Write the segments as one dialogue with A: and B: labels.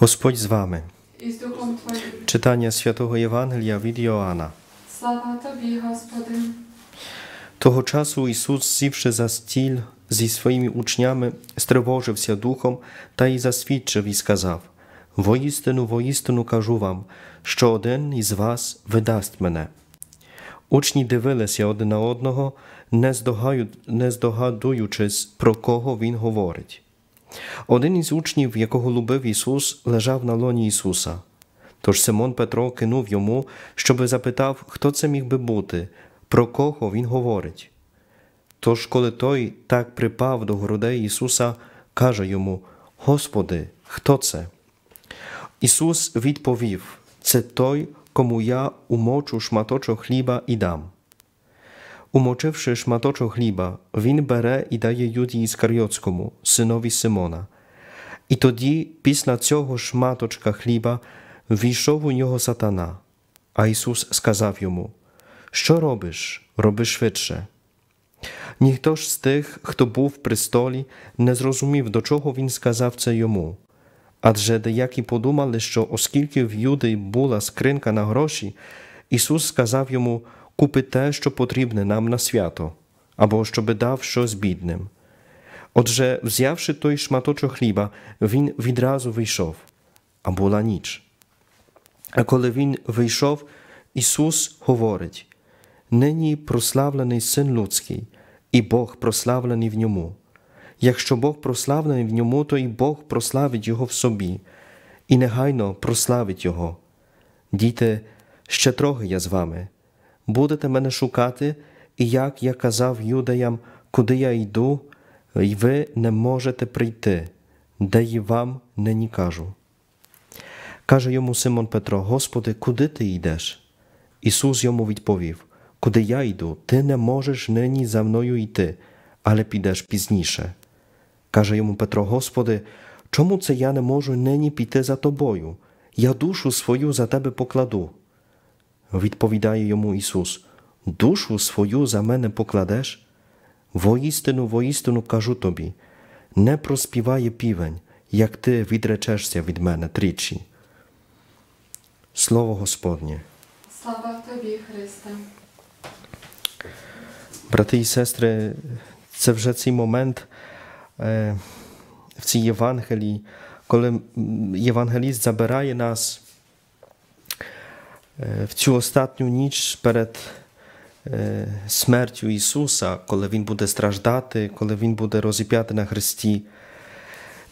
A: Господь з вами. І з Духом Твоїм. Читання святого Євангелія від Йоанна. Слава Тобі, Господи. Того часу Ісус, сівши за стіль зі своїми учнями, стривожився духом та й засвідчив і сказав: Воістину, воістину кажу вам, що один із вас видасть мене. Учні дивилися один на одного, не здогадуючись, про кого він говорить. Один із учнів, якого любив Ісус, лежав на лоні Ісуса. Тож Симон Петро кинув йому, щоби запитав, хто це міг би бути, про кого Він говорить. Тож, коли той так припав до грудей Ісуса, каже йому: Господи, хто це? Ісус відповів: Це той, кому я умочу шматочок хліба і дам. Umoczywszy szmatoczo chleba, він бере і дає Юдії Іскаріотському, синові Симона. І тоді, після цього шматочка хліба, війшов у нього сатана. А Ісус сказав йому: Що робиш? Роби швидше. Ніхто ж з тих, хто був при столі, не зрозумів, до чого він сказав це йому. Адже деякі подумали, що оскільки в Юди була скринка на гроші, Ісус сказав йому, купи те, що потрібне нам на свято, або щоби дав щось бідним. Отже, взявши той шматочок хліба, він відразу вийшов, а була ніч. А коли він вийшов, Ісус говорить: Нині прославлений Син Людський, і Бог прославлений в ньому. Якщо Бог прославлений в ньому, то і Бог прославить Його в собі, і негайно прославить Його. Діти, ще трохи я з вами будете мене шукати, і як я казав юдеям, куди я йду, і ви не можете прийти, де й вам нині кажу. Каже йому Симон Петро: Господи, куди ти йдеш? Ісус йому відповів: Куди я йду, ти не можеш нині за мною йти, але підеш пізніше. Каже йому Петро: Господи, чому це я не можу нині піти за тобою? Я душу свою за тебе покладу відповідає йому Ісус, душу свою за мене покладеш? Воістину, воістину кажу тобі, не проспіває півень, як ти відречешся від мене тричі. Слово Господнє. Слава тобі, Христе. Брати і сестри, це вже цей момент е, в цій Євангелії, коли Євангеліст забирає нас Е, в цю останню ніч перед е, смертю Ісуса, коли Він буде страждати, коли Він буде розіп'яти на Христі.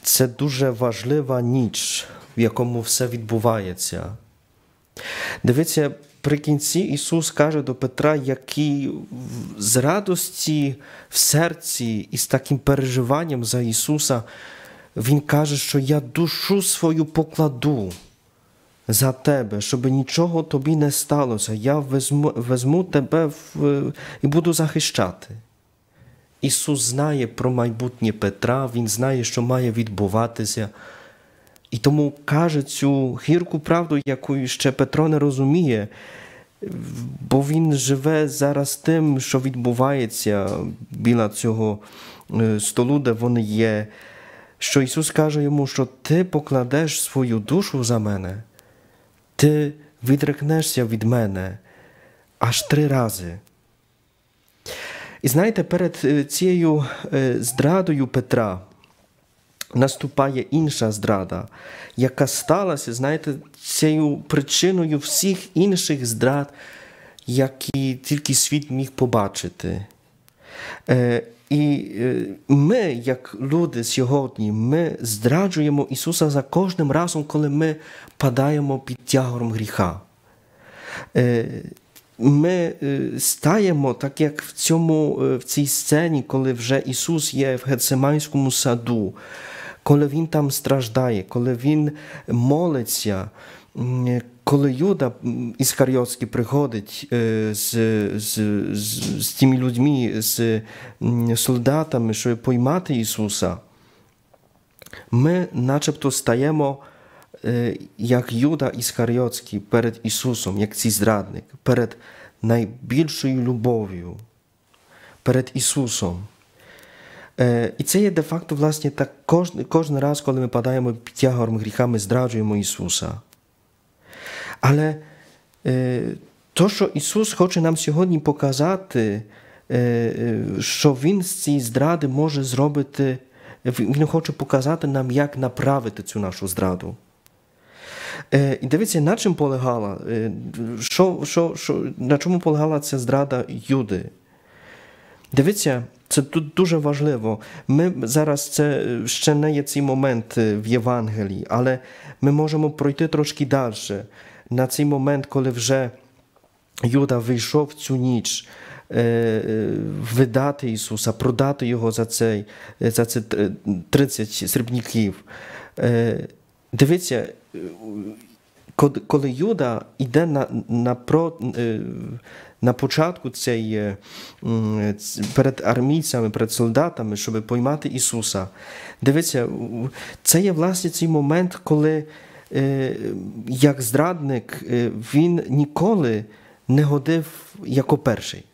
A: Це дуже важлива ніч, в якому все відбувається. Дивіться, при кінці Ісус каже до Петра, який з радості в серці і з таким переживанням за Ісуса, Він каже, що я душу свою покладу за тебе, щоб нічого тобі не сталося. Я візьму, візьму тебе в, і буду захищати. Ісус знає про майбутнє Петра, Він знає, що має відбуватися. І тому каже цю гірку правду, яку ще Петро не розуміє, бо він живе зараз тим, що відбувається біля цього е, столу, де вони є, що Ісус каже йому, що ти покладеш свою душу за мене. Ти відрекнешся від мене аж три рази. І знаєте, перед е, цією е, здрадою Петра наступає інша зрада, яка сталася, знаєте, цією причиною всіх інших здрад, які тільки світ міг побачити. Е, і е, ми, як люди сьогодні, ми зраджуємо Ісуса за кожним разом, коли ми падаємо під тягором гріха. Е, ми е, стаємо, так як в цьому, в цій сцені, коли вже Ісус є в Гецеманському саду, коли Він там страждає, коли Він молиться, коли Юда Іскаріотський приходить е, з з, з, з тими людьми, з солдатами, щоб поймати Ісуса, ми начебто стаємо. Е, як Юда Іскаріотський перед Ісусом, як цей зрадник, перед найбільшою любов'ю, перед Ісусом. Е, і це є де факто, власне, так кожен, кожен раз, коли ми падаємо під тягором гріха, ми зраджуємо Ісуса. Але то, що Ісус хоче нам сьогодні показати, е, е, що Він з цієї зради може зробити, Він хоче показати нам, як направити цю нашу зраду. Е, і дивіться, на чим полягала, що, що, що, на чому полягала ця зрада Юди. Дивіться, це тут дуже важливо. Ми зараз це ще не є цей момент в Євангелії, але ми можемо пройти трошки далі на цей момент, коли вже Юда вийшов в цю ніч. Е, е, видати Ісуса, продати Його за цей, за ці 30 срібніків. Е, дивіться, коли Юда йде на на, на початку цей, перед армійцями, перед солдатами, щоб поймати Ісуса, дивіться, це є власне цей момент, коли Е, як зрадник, е, він ніколи не годив як перший.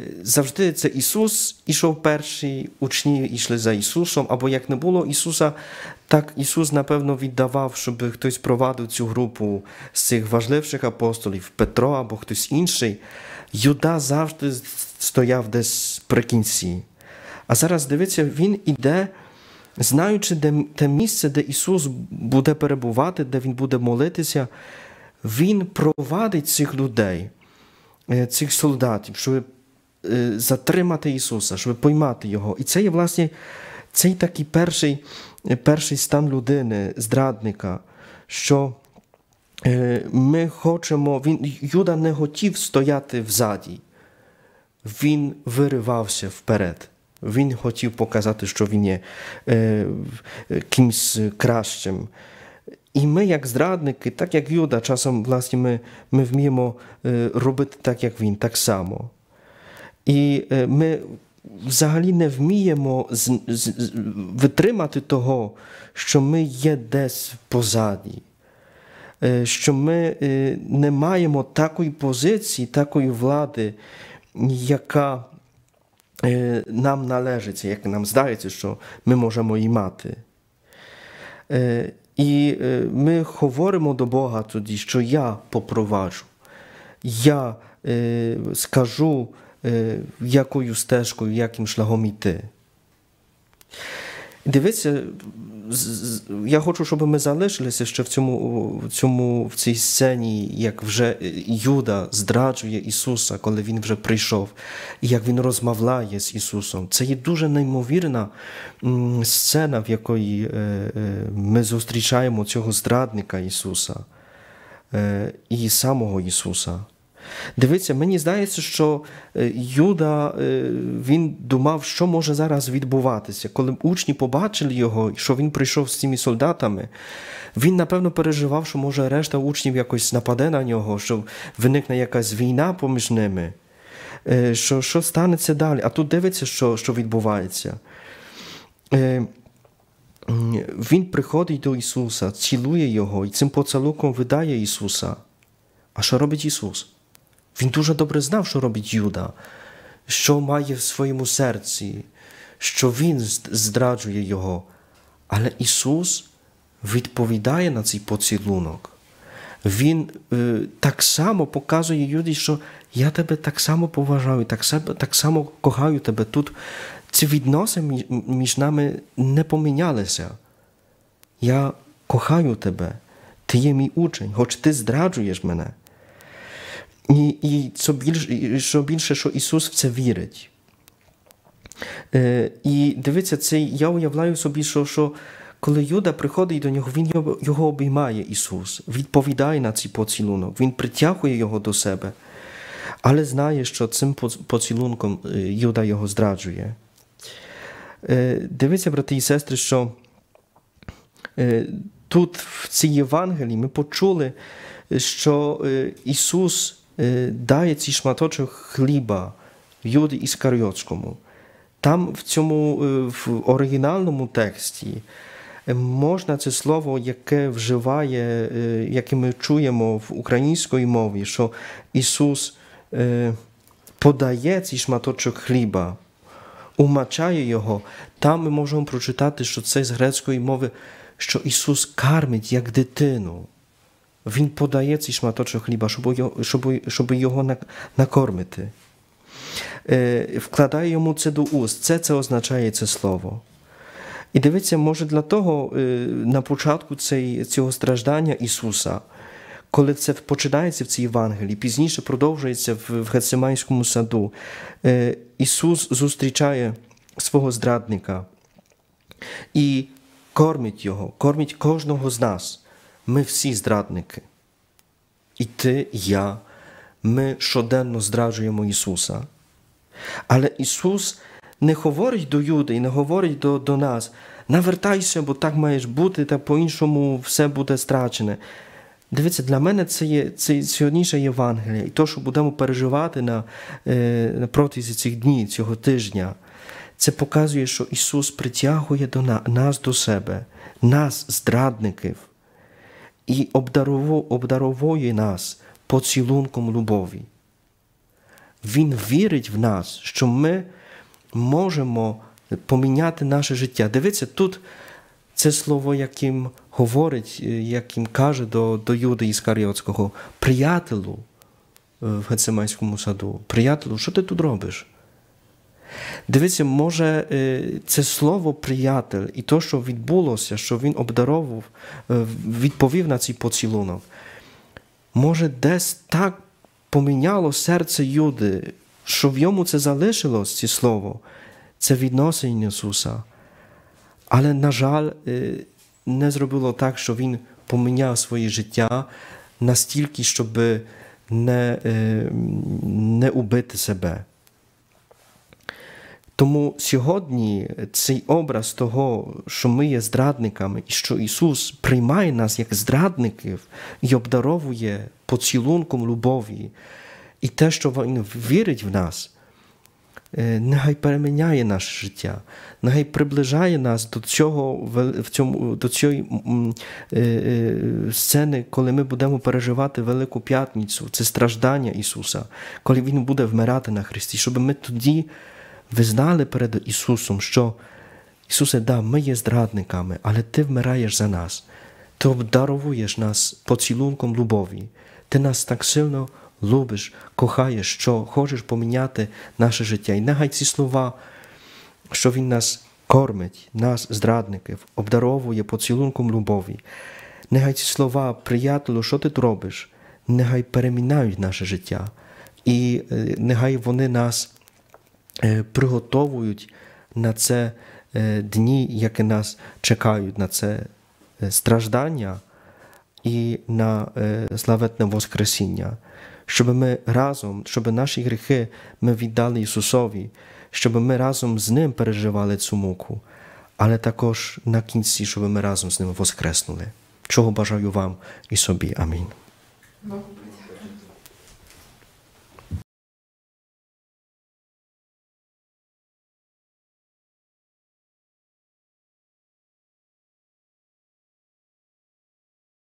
A: Е, завжди це Ісус ішов перший, учні йшли за Ісусом, або як не було Ісуса, так Ісус, напевно, віддавав, щоб хтось провадив цю групу з цих важливших апостолів, Петро або хтось інший. Юда завжди стояв десь при кінці. А зараз дивіться, він іде знаючи де, те місце, де Ісус буде перебувати, де Він буде молитися, Він провадить цих людей, е, цих солдатів, щоб е, затримати Ісуса, щоб поймати Його. І це є власне цей такий перший е, перший стан людини, зрадника, що ми хочемо, він, Юда не хотів стояти взаді, він виривався вперед. Він хотів показати, що він є е, кимсь кращим. І ми, як зрадники, так як Юда, часом власне, ми ми вміємо е, робити так, як він, так само. І е, ми взагалі не вміємо з, з, з, витримати того, що ми є десь позаді, е, що ми е, не маємо такої позиції, такої влади, яка Е, нам належиться, як нам здається, що ми можемо е, і мати. Е, і ми говоримо до Бога тоді, що я попроважу, я скажу, якою стежкою, яким шляхом іти. Дивіться, я хочу, щоб ми залишилися ще в цьому, в цьому, в цій сцені, як вже е, Юда зраджує Ісуса, коли Він вже прийшов, і як Він розмовляє з Ісусом. Це є дуже неймовірна сцена, в якої е, е, ми зустрічаємо цього зрадника Ісуса і самого Ісуса. Дивіться, мені здається, що е, Юда е, він думав, що може зараз відбуватися. Коли учні побачили його, що він прийшов з цими солдатами, він, напевно, переживав, що може решта учнів якось нападе на нього, що виникне якась війна поміж ними. Е, що що станеться далі? А тут дивиться, що що відбувається. Він приходить до Ісуса, цілує Його і цим поцілунком видає Ісуса. А що робить Ісус? Він дуже добре знав, що робить Юда, що має в своєму серці, що він здраджує його. Але Ісус відповідає на цей поцілунок. Він е, так само показує Юді, що я тебе так само поважаю, так себе, так само кохаю тебе. Тут ці відносини між нами не помінялися. Я кохаю тебе, ти є мій учень, хоч ти зраджуєш мене. І і що більше, що більше, що Ісус в це вірить. Е, І дивіться, це я уявляю собі, що що коли Юда приходить до нього, він його, його обіймає Ісус, відповідає на цей поцілунок, Він притягує його до себе, але знає, що цим поцілунком е, Юда його зраджує. Е, Дивіться, брати і сестри, що е, тут в цій Євангелії ми почули, е, що е, Ісус дає цей шматочок хліба Юді Іскаріотському. Там в цьому в оригінальному тексті можна це слово, яке вживає, яке ми чуємо в українській мові, що Ісус подає цей шматочок хліба, умачає його. Там ми можемо прочитати, що це з грецької мови, що Ісус кармить як дитину. Він подає цей шматочок хліба, щоб його накормити. Е, вкладає йому це до уст. Це це означає це слово. І дивіться, може, для того е, на початку цього страждання Ісуса, коли це починається в цій Євангелії, пізніше продовжується в, в саду, е, Ісус зустрічає свого зрадника і кормить Його, кормить кожного з нас. Ми всі зрадники. І ти, і я, ми щоденно зраджуємо Ісуса. Але Ісус не говорить до Юди і не говорить до, до нас: навертайся, бо так маєш бути, та по-іншому все буде страчене. Дивіться, для мене це є це сьогодніша Євангелія, і то, що будемо переживати на, е, на протязі цих днів, цього тижня, це показує, що Ісус притягує до нас, нас до себе, нас, здрадників і обдаровує нас поцілунком любові. Він вірить в нас, що ми можемо поміняти наше життя. Дивіться, тут це слово, яким говорить, е, яким каже до до Юди Іскаріотського, приятелю е, в Гецемайському саду, приятелю, що ти тут робиш? Дивіться, може, е, це слово приятель і те, що відбулося, що він обдаровував, е, відповів на цей поцілунок. Може, десь так поміняло серце Юди, що в йому це залишилось, це слово, це відносин Ісуса. Але, на жаль, е, не зробило так, що Він поміняв своє життя настільки, щоб не, не убити себе. Тому сьогодні цей образ того, що ми є зрадниками, і що Ісус приймає нас як зрадників і обдаровує поцілунком любові, і те, що Він вірить в нас, е, нехай переміняє наше життя, нехай приближає нас до цього цьому, до цієї е, е, сцени, коли ми будемо переживати Велику П'ятницю, це страждання Ісуса, коли Він буде вмирати на Христі, щоб ми тоді визнали перед Ісусом, що Ісусе, да, ми є зрадниками, але Ти вмираєш за нас, Ти обдаровуєш нас поцілунком любові, Ти нас так сильно любиш, кохаєш, що хочеш поміняти наше життя. І нехай ці слова, що Він нас кормить, нас, зрадників, обдаровує поцілунком любові. Нехай ці слова, приятелю, що ти тут робиш, нехай перемінають наше життя, і е, нехай вони нас Е, приготовують на це е, дні, які нас чекають на це е, страждання і на славетне Воскресіння, щоб ми разом, щоб наші гріхи ми віддали Ісусові, щоб ми разом з Ним переживали цю муку, але також на кінці, щоб ми разом з Ним воскреснули. Чого бажаю вам і собі. Амінь.